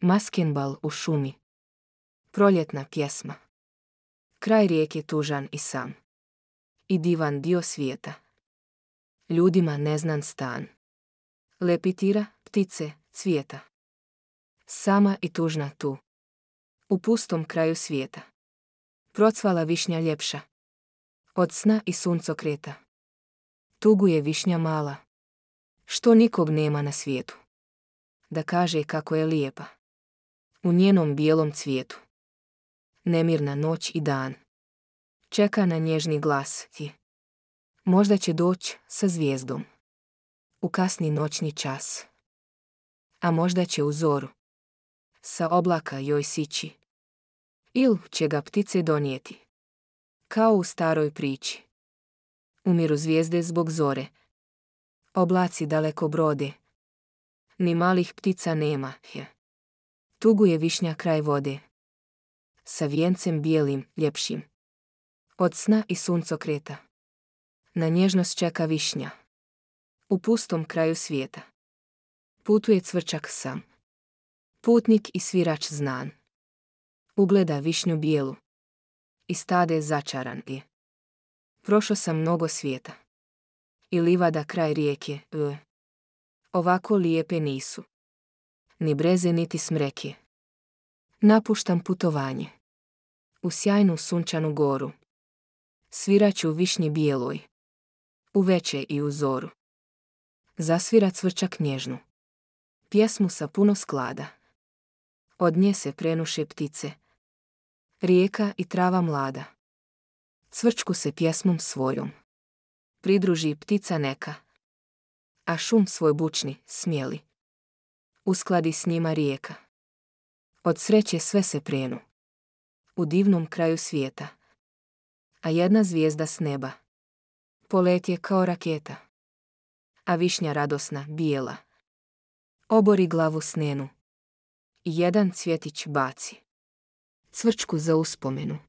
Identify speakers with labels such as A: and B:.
A: Maskinbal u šumi. Proljetna pjesma. Kraj rijeke tužan i sam. I divan dio svijeta. Ljudima neznan stan. Lepitira, ptice, cvijeta. Sama i tužna tu. U pustom kraju svijeta. Procvala višnja ljepša. Od sna i suncokreta. Tugu je višnja mala. Što nikog nema na svijetu. Da kaže kako je lijepa u njenom bijelom cvijetu. Nemirna noć i dan. Čeka na nježni glas ti. Možda će doći sa zvijezdom. U kasni noćni čas. A možda će u zoru. Sa oblaka joj sići. Il će ga ptice donijeti. Kao u staroj priči. Umiru zvijezde zbog zore. Oblaci daleko brode. Ni malih ptica nema. Je tuguje višnja kraj vode. Sa vijencem bijelim, ljepšim. Od sna i kreta. Na nježnost čeka višnja. U pustom kraju svijeta. Putuje cvrčak sam. Putnik i svirač znan. Ugleda višnju bijelu. I stade začaran je. Prošao sam mnogo svijeta. I livada kraj rijeke, v. Ovako lijepe nisu ni breze niti smreki. Napuštam putovanje. U sjajnu sunčanu goru. Sviraću višnji bijeloj. U veče i u zoru. Zasvira cvrčak nježnu. Pjesmu sa puno sklada. Od nje se prenuše ptice. Rijeka i trava mlada. Cvrčku se pjesmom svojom. Pridruži ptica neka. A šum svoj bučni, smjeli uskladi s njima rijeka. Od sreće sve se prenu. U divnom kraju svijeta. A jedna zvijezda s neba. Polet je kao raketa. A višnja radosna, bijela. Obori glavu snenu. I jedan cvjetić baci. Cvrčku za uspomenu.